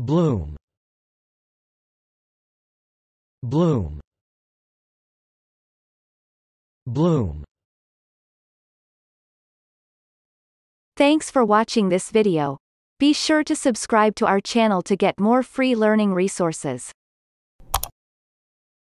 Bloom Bloom Bloom Thanks for watching this video. Be sure to subscribe to our channel to get more free learning resources.